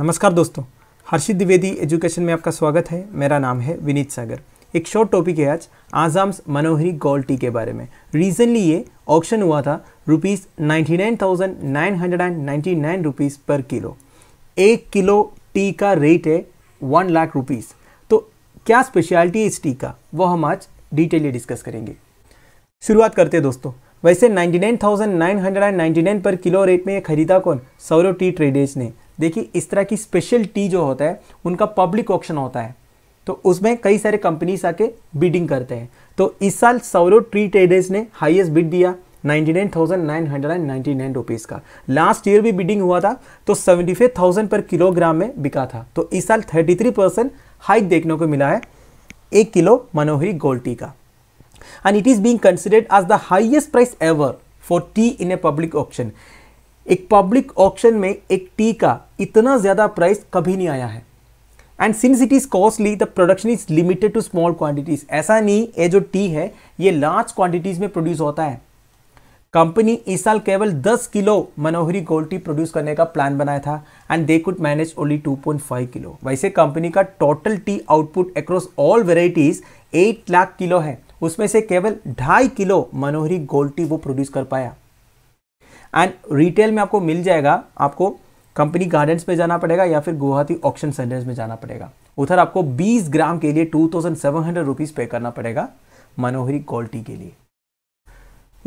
नमस्कार दोस्तों हर्षित द्विवेदी एजुकेशन में आपका स्वागत है मेरा नाम है विनीत सागर एक शॉर्ट टॉपिक है आज आजाम्स मनोहरी गोल्ड टी के बारे में रिसेंटली ये ऑक्शन हुआ था rupees ninety nine thousand nine hundred and ninety nine rupees per kilo एक किलो टी का रेट है वन लाख रुपीज़ तो क्या स्पेशलिटी है इस टी का वो हम आज डिटेल डिस्कस करेंगे शुरुआत करते हैं दोस्तों वैसे 99,999 पर किलो रेट में ये खरीदा कौन सौरव टी ट्रेडर्स ने देखिए इस तरह की स्पेशल टी जो होता है उनका पब्लिक ऑप्शन होता है तो उसमें कई सारे कंपनीज आके बिडिंग करते हैं तो इस साल सौरव ट्री ट्रेडर्स ने हाइएस्ट बिड दिया 99,999 रुपीस का लास्ट ईयर भी बिडिंग हुआ था तो 75,000 पर किलोग्राम में बिका था तो इस साल 33 परसेंट हाइक देखने को मिला है एक किलो मनोहरी गोल्ड टी का and it is being considered as the highest price ever for tea in a public auction एक पब्लिक ऑप्शन में एक टी का इतना ज़्यादा प्राइस कभी नहीं आया है and since it is costly the production is limited to small quantities ऐसा नहीं ये जो टी है ये लार्ज क्वांटिटीज़ में प्रोड्यूस होता है कंपनी इस साल केवल 10 kilo Manohari gold tea produce करने का प्लान बनाया था and they could manage only 2.5 kilo वैसे कंपनी का total tea output across all varieties 8 lakh kilo है उसमें से केवल ढाई किलो मनोहरी गोल्ड टी वो प्रोड्यूस कर पाया एंड रिटेल में आपको मिल जाएगा आपको कंपनी गार्डन्स में जाना पड़ेगा या फिर गुवाहाटी ऑक्शन सेंटर्स में जाना पड़ेगा उधर आपको 20 ग्राम के लिए two thousand seven hundred rupees pay करना पड़ेगा मनोहरी गोल्ड टी के लिए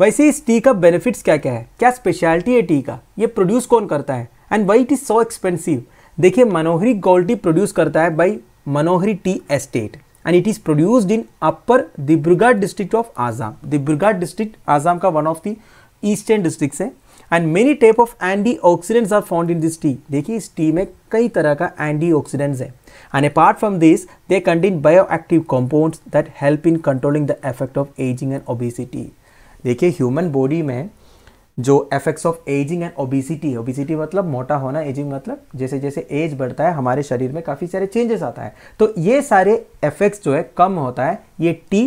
वैसे इस टी का बेनिफिट्स क्या क्या है क्या स्पेशलिटी है टी का ये प्रोड्यूस कौन करता है and why it is so expensive देखिए मनोहरी गोल्ड टी प्रोड्यूस करता है by Manohari tea estate and it is produced in upper Dibrugarh district of Assam Dibrugarh district Assam का one of the eastern district है and many type of antioxidants are found in this tea देखिए इस tea में कई तरह का एंटीऑक्सीडेंट्स है and apart from this they contain active compounds that help in controlling the effect of ageing and obesity देखिए human body में जो effects of ageing and obesity obesity मतलब मोटा होना एजिंग मतलब जैसे जैसे एज बढ़ता है हमारे शरीर में काफ़ी सारे चेंजेस आता है तो ये सारे इफेक्ट्स जो है कम होता है ये टी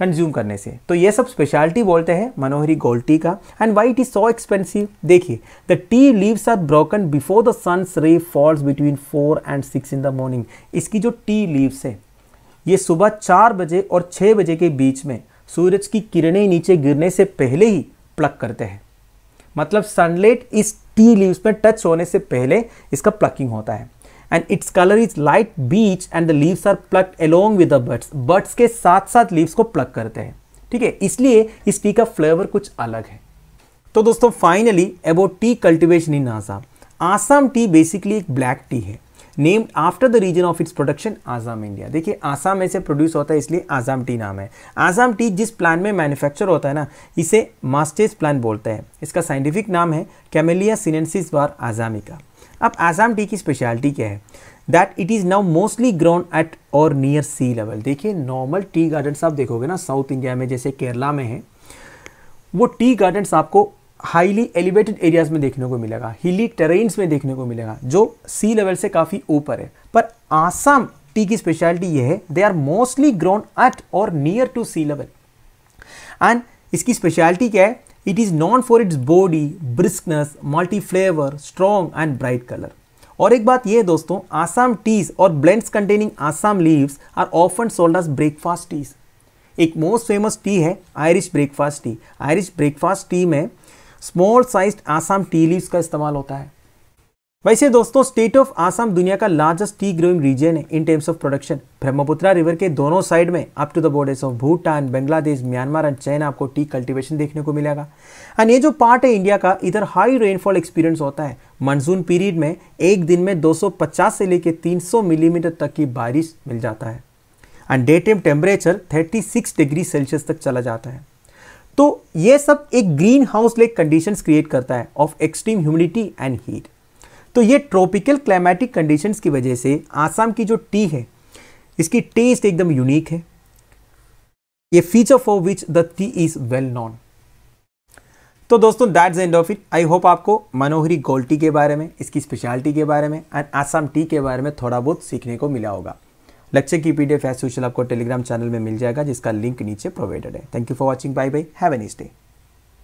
कंज्यूम करने से तो ये सब स्पेशलिटी बोलते हैं मनोहरी गोल्ड टी का and why it is so expensive देखिए the tea leaves are broken before the sun ray falls between four and six in the morning इसकी जो टी लीव्स है ये सुबह चार बजे और छः बजे के बीच में सूरज की किरणें नीचे गिरने से पहले ही प्लग करते हैं मतलब सनलेट इस टी लीव्स में टच होने से पहले इसका प्लकिंग होता है and its colour is light beach and the leaves are pluck along with the birds birds के साथ साथ लीव्स को प्लग करते हैं ठीक है इसलिए इस टी का फ्लेवर कुछ अलग है तो दोस्तों finally about tea cultivation in Assam Assam tea basically एक ब्लैक टी है named after the region of its production Assam India देखिए आसाम में से प्रोड्यूस होता है इसलिए आजाम टी नाम है आजाम टी जिस प्लान में मैन्युफैक्चर होता है ना इसे मास्टर्स प्लान बोलते हैं इसका साइंटिफिक नाम है कैमेलिया सिनेंसिस वार आजामिका अब आजाम टी की स्पेशलिटी क्या है that it is now mostly grown at or near sea level देखिए नॉर्मल टी गार्डन्स आप देखोगे ना साउथ इंडिया में जैसे केरला में है वो टी गार्डन्स आपको हाईली एलिवेटेड एरियाज में देखने को मिलेगा हिली टेरेन्स में देखने को मिलेगा जो सी लेवल से काफ़ी ऊपर है पर आसाम टी की स्पेशलिटी ये है they are mostly grown at or near to sea level and इसकी स्पेशलिटी क्या है it is known for its body briskness multi flavour strong and bright colour और एक बात ये दोस्तों Assam teas or blends containing Assam leaves are often sold as breakfast teas एक most famous tea है Irish breakfast tea Irish breakfast tea में small size Assam tea leaves का इस्तेमाल होता है वैसे दोस्तों स्टेट ऑफ आसाम दुनिया का लार्जेस्ट टी ग्रोइंग रीजन है in terms of production Brahmaputra river के दोनों साइड में up to the borders of Bhutan Bangladesh Myanmar and China आपको टी कल्टीवेशन देखने को मिलेगा एंड ये जो पार्ट है इंडिया का इधर हाई रेनफॉल एक्सपीरियंस होता है मानसून पीरियड में एक दिन में दो से लेकर तीन मिलीमीटर तक की बारिश मिल जाता है and day time temperature thirty degree Celsius तक चला जाता है ये सब एक green house like condition create करता है of extreme humidity and heat तो ये ट्रॉपिकल क्लाइमेटिक कंडीशन की वजह से आसाम की जो टी है इसकी टेस्ट एकदम यूनिक है ये feature for which the tea is well known तो दोस्तों that's end of it I hope आपको मनोहरी गोल्ड टी के बारे में इसकी स्पेशलिटी के बारे में एंड आसाम टी के बारे में थोड़ा बहुत सीखने को मिला होगा लक्ष्य की पीडीएफ एस यूजल आपको टेलीग्राम चैनल में मिल जाएगा जिसका लिंक नीचे प्रोवाइडेड है thank you for watching bye bye have an day